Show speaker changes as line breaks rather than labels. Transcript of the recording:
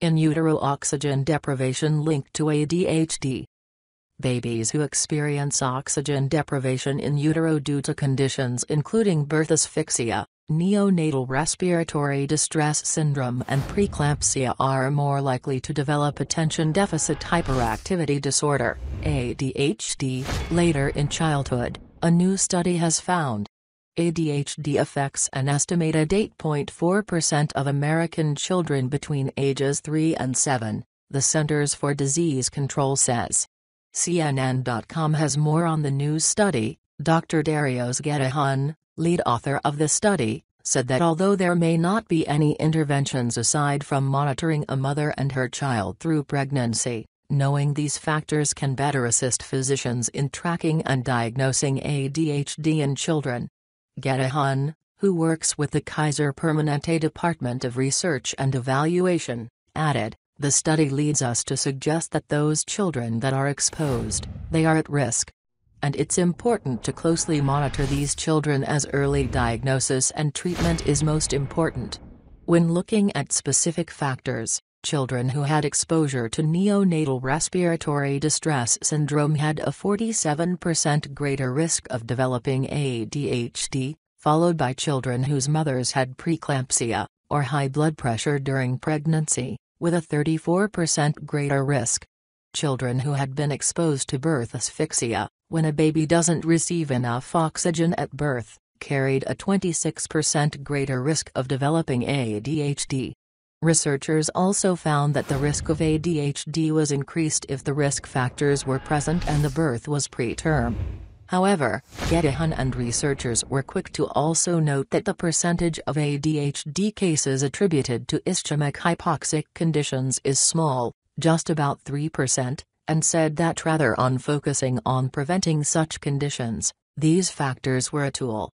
in utero oxygen deprivation linked to ADHD. Babies who experience oxygen deprivation in utero due to conditions including birth asphyxia, neonatal respiratory distress syndrome and preeclampsia are more likely to develop attention deficit hyperactivity disorder, ADHD, later in childhood, a new study has found. ADHD affects an estimated 8.4% of American children between ages 3 and 7, the Centers for Disease Control says. CNN.com has more on the new study. Dr. Darios Getahun, lead author of the study, said that although there may not be any interventions aside from monitoring a mother and her child through pregnancy, knowing these factors can better assist physicians in tracking and diagnosing ADHD in children. Garahan, who works with the Kaiser Permanente Department of Research and Evaluation, added, the study leads us to suggest that those children that are exposed, they are at risk. And it's important to closely monitor these children as early diagnosis and treatment is most important. When looking at specific factors, Children who had exposure to neonatal respiratory distress syndrome had a 47% greater risk of developing ADHD, followed by children whose mothers had preeclampsia, or high blood pressure during pregnancy, with a 34% greater risk. Children who had been exposed to birth asphyxia, when a baby doesn't receive enough oxygen at birth, carried a 26% greater risk of developing ADHD. Researchers also found that the risk of ADHD was increased if the risk factors were present and the birth was preterm. However, Gedehan and researchers were quick to also note that the percentage of ADHD cases attributed to ischemic hypoxic conditions is small, just about 3%, and said that rather on focusing on preventing such conditions, these factors were a tool.